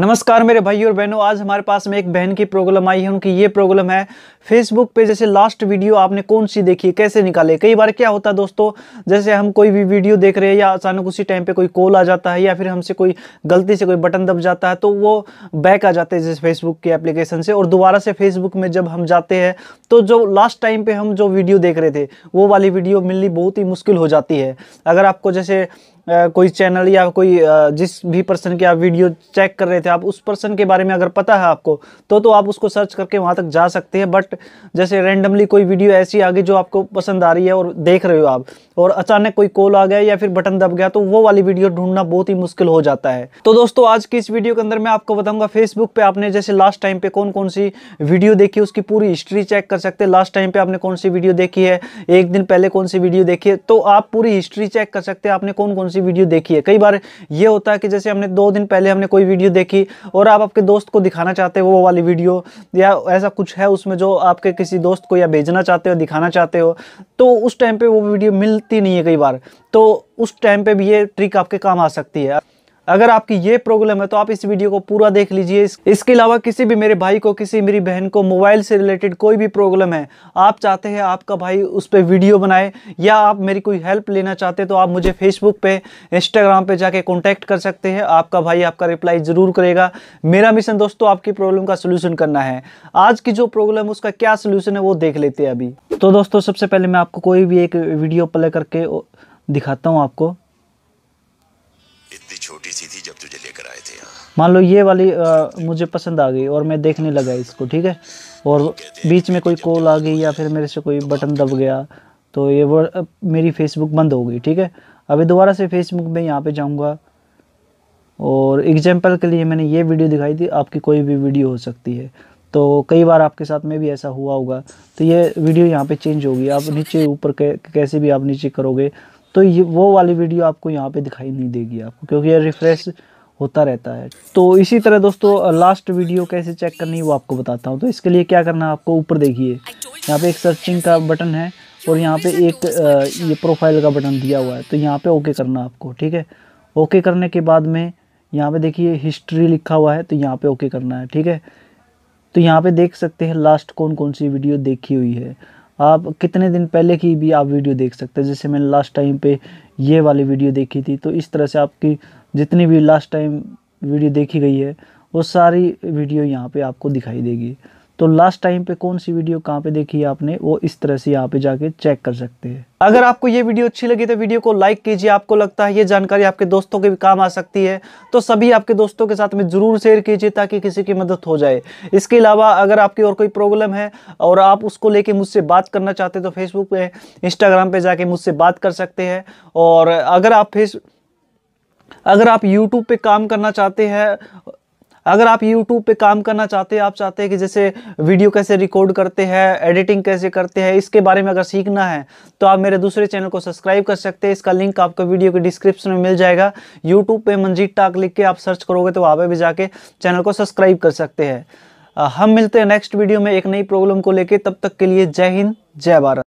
नमस्कार मेरे भाई और बहनों आज हमारे पास में एक बहन की प्रॉब्लम आई है उनकी ये प्रॉब्लम है फेसबुक पे जैसे लास्ट वीडियो आपने कौन सी देखी कैसे निकाले कई बार क्या होता है दोस्तों जैसे हम कोई भी वीडियो देख रहे हैं या अचानक उसी टाइम पे कोई कॉल आ जाता है या फिर हमसे कोई गलती से कोई बटन दब जाता है तो वो बैक आ जाते हैं जैसे फेसबुक के एप्लीकेशन से और दोबारा से फेसबुक में जब हम जाते हैं तो जो लास्ट टाइम पर हम जो वीडियो देख रहे थे वो वाली वीडियो मिलनी बहुत ही मुश्किल हो जाती है अगर आपको जैसे कोई चैनल या कोई जिस भी पर्सन की आप वीडियो चेक कर रहे थे आप उस पर्सन के बारे में अगर पता है आपको तो तो आप उसको सर्च करके वहाँ तक जा सकते हैं बट जैसे रैंडमली कोई वीडियो ऐसी आ गई जो आपको पसंद आ रही है और देख रहे हो आप और अचानक कोई कॉल आ गया या फिर बटन दब गया तो वो वाली वीडियो ढूंढना बहुत ही मुश्किल हो जाता है तो दोस्तों आज की इस वीडियो के अंदर मैं आपको बताऊंगा फेसबुक पे आपने जैसे लास्ट टाइम पे कौन कौन सी वीडियो देखी उसकी पूरी हिस्ट्री चेक कर सकते हैं लास्ट टाइम पे आपने कौन सी वीडियो देखी है एक दिन पहले कौन सी वीडियो देखी है तो आप पूरी हिस्ट्री चेक कर सकते हैं आपने कौन कौन सी सी वीडियो देखी है कई बार ये होता है कि जैसे हमने दो दिन पहले हमने कोई वीडियो देखी और आप आपके दोस्त को दिखाना चाहते हो वो वाली वीडियो या ऐसा कुछ है उसमें जो आपके किसी दोस्त को या भेजना चाहते हो दिखाना चाहते हो तो उस टाइम पर वो वीडियो मिलती नहीं है कई बार तो उस टाइम पर भी ये ट्रिक आपके काम आ सकती है अगर आपकी ये प्रॉब्लम है तो आप इस वीडियो को पूरा देख लीजिए इसके अलावा किसी भी मेरे भाई को किसी मेरी बहन को मोबाइल से रिलेटेड कोई भी प्रॉब्लम है आप चाहते हैं आपका भाई उस पर वीडियो बनाए या आप मेरी कोई हेल्प लेना चाहते हैं तो आप मुझे फेसबुक पे इंस्टाग्राम पे जाके कॉन्टैक्ट कर सकते हैं आपका भाई आपका रिप्लाई ज़रूर करेगा मेरा मिशन दोस्तों आपकी प्रॉब्लम का सोल्यूशन करना है आज की जो प्रॉब्लम है उसका क्या सोल्यूशन है वो देख लेते हैं अभी तो दोस्तों सबसे पहले मैं आपको कोई भी एक वीडियो प्ले करके दिखाता हूँ आपको छोटी सी थी जब तुझे लेकर आए थे मान लो ये वाली आ, मुझे पसंद आ गई और मैं देखने लगा इसको ठीक है और बीच में कोई कॉल आ गई या फिर मेरे से कोई बटन दब गया तो ये वो मेरी फेसबुक बंद हो गई ठीक है अभी दोबारा से फेसबुक में यहाँ पे जाऊँगा और एग्जाम्पल के लिए मैंने ये वीडियो दिखाई थी आपकी कोई भी वीडियो हो सकती है तो कई बार आपके साथ में भी ऐसा हुआ होगा तो ये वीडियो यहाँ पे चेंज होगी आप नीचे ऊपर कैसे भी आप नीचे करोगे तो ये वो वाली वीडियो आपको यहाँ पे दिखाई नहीं देगी आपको क्योंकि ये रिफ्रेश होता रहता है तो इसी तरह दोस्तों लास्ट वीडियो कैसे चेक करनी है वो आपको बताता हूँ तो इसके लिए क्या करना है आपको ऊपर देखिए यहाँ पे एक सर्चिंग का बटन है और यहाँ पे एक ये प्रोफाइल का बटन दिया हुआ है तो यहाँ पे ओके करना आपको ठीक है ओके करने के बाद में यहाँ पे देखिए हिस्ट्री लिखा हुआ है तो यहाँ पे ओके करना है ठीक है तो यहाँ पे देख सकते हैं लास्ट कौन कौन सी वीडियो देखी हुई है आप कितने दिन पहले की भी आप वीडियो देख सकते हैं जैसे मैंने लास्ट टाइम पे ये वाली वीडियो देखी थी तो इस तरह से आपकी जितनी भी लास्ट टाइम वीडियो देखी गई है वो सारी वीडियो यहाँ पे आपको दिखाई देगी तो लास्ट टाइम पे कौन सी वीडियो कहाँ पे देखी है आपने वो इस तरह से यहाँ पे जाके चेक कर सकते हैं अगर आपको ये वीडियो अच्छी लगी तो वीडियो को लाइक कीजिए आपको लगता है ये जानकारी आपके दोस्तों के भी काम आ सकती है तो सभी आपके दोस्तों के साथ में ज़रूर शेयर कीजिए ताकि किसी की मदद हो जाए इसके अलावा अगर आपकी और कोई प्रॉब्लम है और आप उसको लेके मुझसे बात करना चाहते तो फेसबुक पे इंस्टाग्राम पे जाके मुझसे बात कर सकते हैं और अगर आप फेस अगर आप यूट्यूब पर काम करना चाहते हैं अगर आप यूट्यूब पे काम करना चाहते हैं आप चाहते हैं कि जैसे वीडियो कैसे रिकॉर्ड करते हैं एडिटिंग कैसे करते हैं इसके बारे में अगर सीखना है तो आप मेरे दूसरे चैनल को सब्सक्राइब कर सकते हैं इसका लिंक आपको वीडियो के डिस्क्रिप्शन में मिल जाएगा यूट्यूब पर मंजीत टाक लिख के आप सर्च करोगे तो वहाँ पर भी जाके चैनल को सब्सक्राइब कर सकते हैं हम मिलते हैं नेक्स्ट वीडियो में एक नई प्रॉब्लम को लेकर तब तक के लिए जय हिंद जय भारत